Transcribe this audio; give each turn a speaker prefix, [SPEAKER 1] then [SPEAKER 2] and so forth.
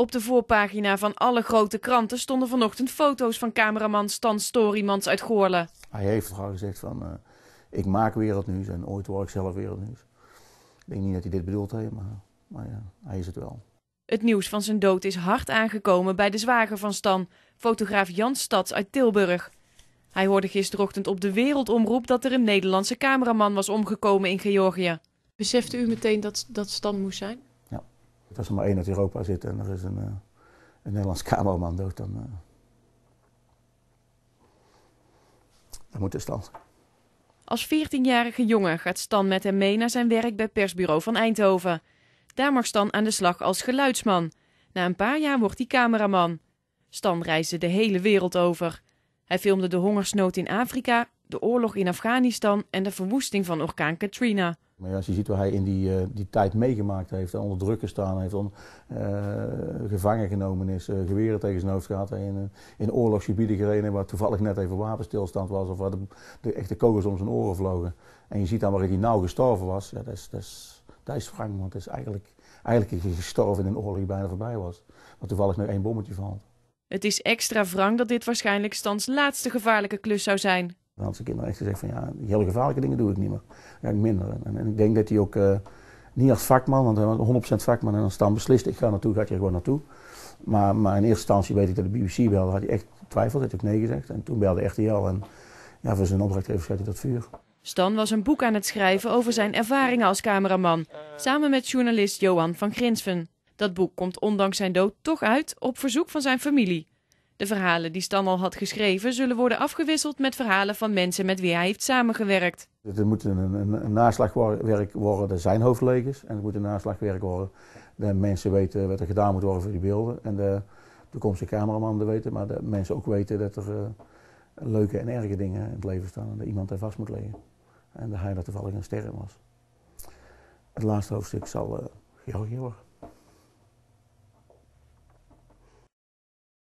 [SPEAKER 1] Op de voorpagina van alle grote kranten stonden vanochtend foto's van cameraman Stan Storymans uit Goorle.
[SPEAKER 2] Hij heeft al gezegd van, eh, ik maak wereldnieuws en ooit word ik zelf wereldnieuws. Ik denk niet dat hij dit bedoeld heeft, maar, maar ja, hij is het wel.
[SPEAKER 1] Het nieuws van zijn dood is hard aangekomen bij de zwager van Stan, fotograaf Jan Stads uit Tilburg. Hij hoorde gisterochtend op de wereldomroep dat er een Nederlandse cameraman was omgekomen in Georgië. Besefte u meteen dat, dat Stan moest zijn?
[SPEAKER 2] Want als er maar één uit Europa zit en er is een, eh, een Nederlands cameraman dood, dan, eh, dan moet de stand.
[SPEAKER 1] Als 14-jarige jongen gaat Stan met hem mee naar zijn werk bij persbureau van Eindhoven. Daar mag Stan aan de slag als geluidsman. Na een paar jaar wordt hij cameraman. Stan reisde de hele wereld over. Hij filmde de hongersnood in Afrika, de oorlog in Afghanistan en de verwoesting van orkaan Katrina.
[SPEAKER 2] Maar als je ziet waar hij in die, eh, die tijd meegemaakt heeft, onder druk gestaan heeft, on, eh, gevangen genomen is, uh, geweren tegen zijn hoofd gehad, in, in oorlogsgebieden gereden waar toevallig net even wapenstilstand was of waar de, echte kogels om zijn oren vlogen. En je ziet dan waar hij nauw gestorven was, ja, dat, is, dat, is, dat is Frank, want het is eigenlijk, eigenlijk is gestorven in een oorlog die bijna voorbij was. want toevallig nog één bommetje valt.
[SPEAKER 1] Het is extra wrang dat dit waarschijnlijk Stans laatste gevaarlijke klus zou zijn.
[SPEAKER 2] Dan had zijn kinderen echt gezegd van ja, hele gevaarlijke dingen doe ik niet meer. Dan ga ik minder. En, en ik denk dat hij ook eh, niet als vakman, want hij was 100% vakman en als dan beslist ik ga naartoe, gaat hij gewoon naartoe. Maar, maar in eerste instantie weet ik dat de BBC belde, had hij echt twijfeld, heeft ook nee gezegd. En toen belde RTL en ja, voor zijn opdrachtgever schijnt hij dat vuur.
[SPEAKER 1] Stan was een boek aan het schrijven over zijn ervaringen als cameraman, samen met journalist Johan van Grinsven. Dat boek komt ondanks zijn dood toch uit op verzoek van zijn familie. De verhalen die Stam al had geschreven zullen worden afgewisseld met verhalen van mensen met wie hij heeft samengewerkt.
[SPEAKER 2] Er moet een, een, naslagwerk worden dat zijn hoofdlegers. En het moet een naslagwerk worden dat mensen weten wat er gedaan moet worden voor die beelden. En de toekomstige cameramanen weten, maar dat mensen ook weten dat er eh, leuke en erge dingen in het leven staan. En dat iemand daar vast moet leggen. En dat hij dat toevallig een ster was. Het laatste hoofdstuk zal uh, Georgië worden.